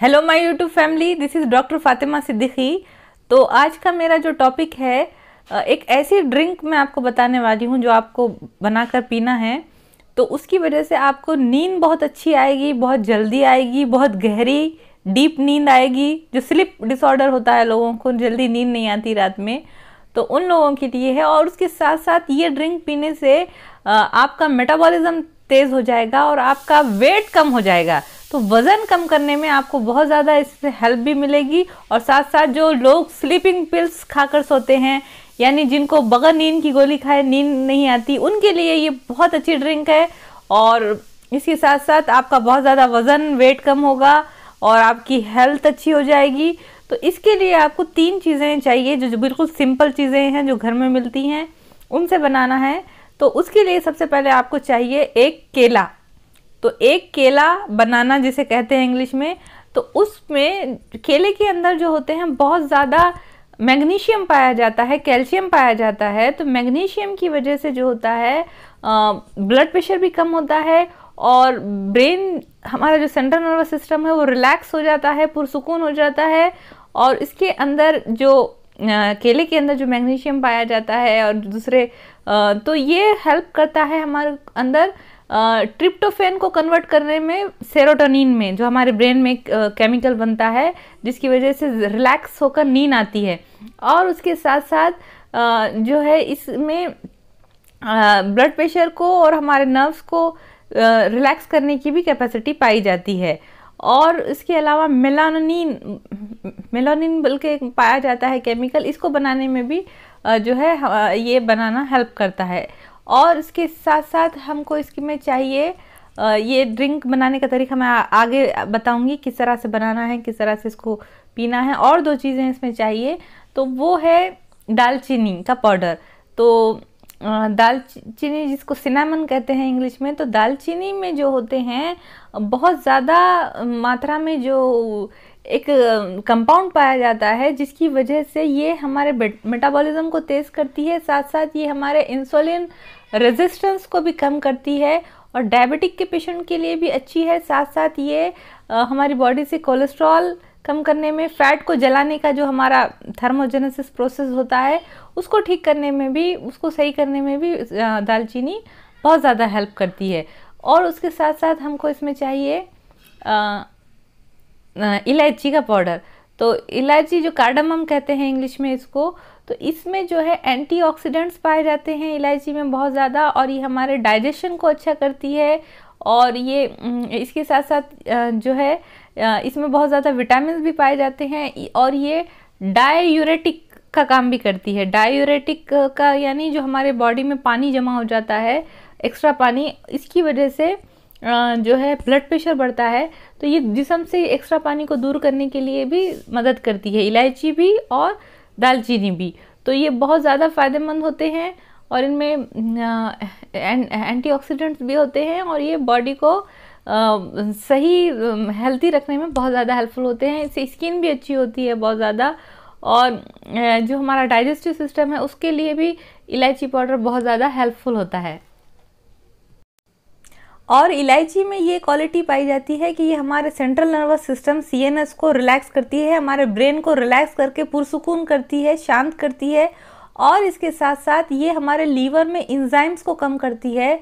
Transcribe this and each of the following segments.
hello my YouTube family this is doctor Fatima Siddiqui तो आज का मेरा जो टॉपिक है एक ऐसी ड्रिंक मैं आपको बताने वाली हूँ जो आपको बनाकर पीना है तो उसकी वजह से आपको नींद बहुत अच्छी आएगी बहुत जल्दी आएगी बहुत गहरी डीप नींद आएगी जो स्लिप डिसऑर्डर होता है लोगों को जल्दी नींद नहीं आती रात में तो उन लोगों के लिए है और उसके साथ साथ ये ड्रिंक पीने से आपका मेटाबॉलिज्म तेज़ हो जाएगा और आपका वेट कम हो जाएगा तो वज़न कम करने में आपको बहुत ज़्यादा इससे हेल्प भी मिलेगी और साथ साथ जो लोग स्लीपिंग पिल्स खाकर सोते हैं यानी जिनको बगैर नींद की गोली खाए नींद नहीं आती उनके लिए ये बहुत अच्छी ड्रिंक है और इसके साथ साथ आपका बहुत ज़्यादा वज़न वेट कम होगा और आपकी हेल्थ अच्छी हो जाएगी तो इसके लिए आपको तीन चीज़ें चाहिए जो, जो बिल्कुल सिंपल चीज़ें हैं जो घर में मिलती हैं उनसे बनाना है तो उसके लिए सबसे पहले आपको चाहिए एक केला तो एक केला बनाना जिसे कहते हैं इंग्लिश में तो उसमें केले के अंदर जो होते हैं बहुत ज़्यादा मैग्नीशियम पाया जाता है कैल्शियम पाया जाता है तो मैग्नीशियम की वजह से जो होता है ब्लड प्रेशर भी कम होता है और ब्रेन हमारा जो सेंट्रल नर्वस सिस्टम है वो रिलैक्स हो जाता है पुरसकून हो जाता है और इसके अंदर जो केले के अंदर जो मैग्नीशियम पाया जाता है और दूसरे तो ये हेल्प करता है हमारे अंदर ट्रिप्टोफेन को कन्वर्ट करने में सेरोटोनिन में जो हमारे ब्रेन में केमिकल बनता है जिसकी वजह से रिलैक्स होकर नींद आती है और उसके साथ साथ जो है इसमें ब्लड प्रेशर को और हमारे नर्व्स को रिलैक्स करने की भी कैपेसिटी पाई जाती है और इसके अलावा मेलानिन मेलानिन बल्कि पाया जाता है केमिकल इसको बनाने में भी जो है ये बनाना हेल्प करता है और इसके साथ साथ हमको इसके में चाहिए ये ड्रिंक बनाने का तरीका मैं आगे बताऊंगी किस तरह से बनाना है किस तरह से इसको पीना है और दो चीज़ें इसमें चाहिए तो वो है दालचीनी का पाउडर तो दालचीनी जिसको सिनेमन कहते हैं इंग्लिश में तो दालचीनी में जो होते हैं बहुत ज़्यादा मात्रा में जो एक कंपाउंड पाया जाता है जिसकी वजह से ये हमारे मेटाबॉलिज्म को तेज़ करती है साथ साथ ये हमारे इंसुलिन रेजिस्टेंस को भी कम करती है और डायबिटिक के पेशेंट के लिए भी अच्छी है साथ साथ ये हमारी बॉडी से कोलेस्ट्रॉल कम करने में फैट को जलाने का जो हमारा थर्मोजेनेसिस प्रोसेस होता है उसको ठीक करने में भी उसको सही करने में भी दालचीनी बहुत ज़्यादा हेल्प करती है और उसके साथ साथ हमको इसमें चाहिए इलायची का पाउडर तो इलायची जो कार्डमम कहते हैं इंग्लिश में इसको तो इसमें जो है एंटीऑक्सीडेंट्स पाए जाते हैं इलायची में बहुत ज़्यादा और ये हमारे डाइजेशन को अच्छा करती है और ये इसके साथ साथ जो है इसमें बहुत ज़्यादा विटामिन भी पाए जाते हैं और ये डायूरेटिक का काम भी करती है डायूरेटिक का यानी जो हमारे बॉडी में पानी जमा हो जाता है एक्स्ट्रा पानी इसकी वजह से जो है ब्लड प्रेशर बढ़ता है तो ये जिसम से एक्स्ट्रा पानी को दूर करने के लिए भी मदद करती है इलायची भी और दालचीनी भी तो ये बहुत ज़्यादा फ़ायदेमंद होते हैं और इनमें एंटीऑक्सीडेंट्स भी होते हैं और ये बॉडी को आ, सही हेल्थी रखने में बहुत ज़्यादा हेल्पफुल होते हैं इससे स्किन भी अच्छी होती है बहुत ज़्यादा और जो हमारा डाइजेस्टिव सिस्टम है उसके लिए भी इलायची पाउडर बहुत ज़्यादा हेल्पफुल होता है और इलायची में ये क्वालिटी पाई जाती है कि ये हमारे सेंट्रल नर्वस सिस्टम सी को रिलैक्स करती है हमारे ब्रेन को रिलैक्स करके पुरसकून करती है शांत करती है और इसके साथ साथ ये हमारे लीवर में इंजाइम्स को कम करती है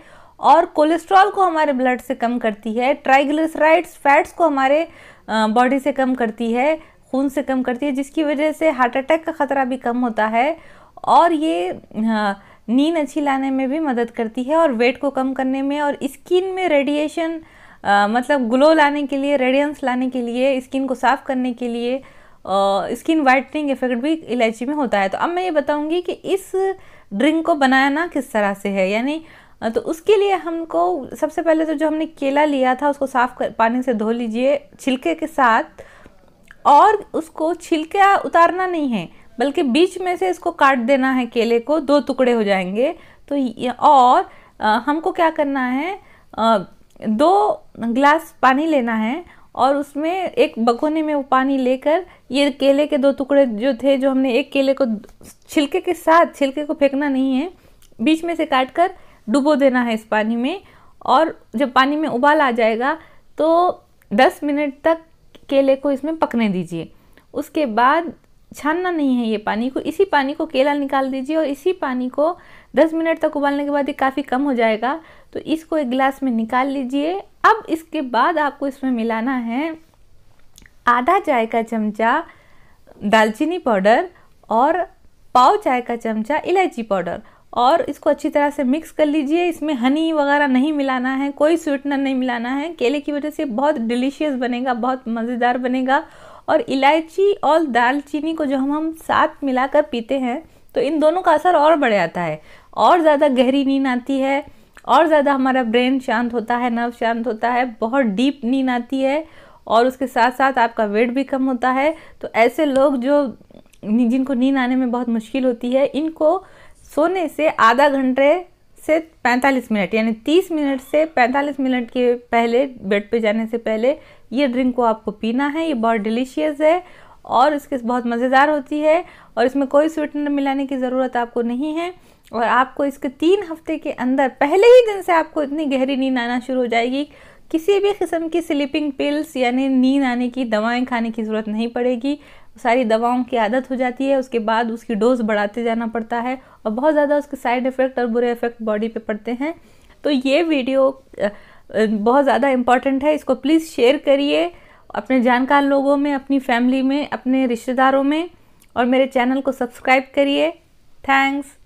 और कोलेस्ट्रॉल को हमारे ब्लड से कम करती है ट्राइग्लिसराइड्स फैट्स को हमारे बॉडी से कम करती है खून से कम करती है जिसकी वजह से हार्ट अटैक का ख़तरा भी कम होता है और ये नींद अच्छी लाने में भी मदद करती है और वेट को कम करने में और स्किन में रेडिएशन मतलब ग्लो लाने के लिए रेडियंस लाने के लिए स्किन को साफ़ करने के लिए स्किन वाइटनिंग इफेक्ट भी इलायची में होता है तो अब मैं ये बताऊंगी कि इस ड्रिंक को बनाना किस तरह से है यानी तो उसके लिए हमको सबसे पहले तो जो हमने केला लिया था उसको साफ़ कर पानी से धो लीजिए छिलके के साथ और उसको छिलका उतारना नहीं है बल्कि बीच में से इसको काट देना है केले को दो टुकड़े हो जाएंगे तो और आ, हमको क्या करना है आ, दो ग्लास पानी लेना है और उसमें एक बगोने में वो पानी लेकर ये केले के दो टुकड़े जो थे जो हमने एक केले को छिलके के साथ छिलके को फेंकना नहीं है बीच में से काट कर डुबो देना है इस पानी में और जब पानी में उबाल आ जाएगा तो 10 मिनट तक केले को इसमें पकने दीजिए उसके बाद छानना नहीं है ये पानी को इसी पानी को केला निकाल दीजिए और इसी पानी को 10 मिनट तक उबालने के बाद ये काफ़ी कम हो जाएगा तो इसको एक गिलास में निकाल लीजिए अब इसके बाद आपको इसमें मिलाना है आधा चाय का चमचा दालचीनी पाउडर और पाव चाय का चमचा इलायची पाउडर और इसको अच्छी तरह से मिक्स कर लीजिए इसमें हनी वगैरह नहीं मिलाना है कोई स्वीटनर नहीं मिलाना है केले की वजह से बहुत डिलीशियस बनेगा बहुत मज़ेदार बनेगा और इलायची और दालचीनी को जो हम हम साथ मिलाकर पीते हैं तो इन दोनों का असर और बढ़ जाता है और ज़्यादा गहरी नींद आती है और ज़्यादा हमारा ब्रेन शांत होता है नर्व शांत होता है बहुत डीप नींद आती है और उसके साथ साथ आपका वेट भी कम होता है तो ऐसे लोग जो जिनको नींद आने में बहुत मुश्किल होती है इनको सोने से आधा घंटे से 45 मिनट यानी 30 मिनट से 45 मिनट के पहले बेड पे जाने से पहले ये ड्रिंक को आपको पीना है ये बहुत डिलीशियस है और इसके बहुत मज़ेदार होती है और इसमें कोई स्वीटनर मिलाने की ज़रूरत आपको नहीं है और आपको इसके तीन हफ्ते के अंदर पहले ही दिन से आपको इतनी गहरी नींद आना शुरू हो जाएगी किसी भी किस्म की स्लीपिंग पिल्स यानी नींद आने की दवाएं खाने की ज़रूरत नहीं पड़ेगी सारी दवाओं की आदत हो जाती है उसके बाद उसकी डोज बढ़ाते जाना पड़ता है और बहुत ज़्यादा उसके साइड इफ़ेक्ट और बुरे इफ़ेक्ट बॉडी पे पड़ते हैं तो ये वीडियो बहुत ज़्यादा इम्पॉर्टेंट है इसको प्लीज़ शेयर करिए अपने जानकार लोगों में अपनी फैमिली में अपने रिश्तेदारों में और मेरे चैनल को सब्सक्राइब करिए थैंक्स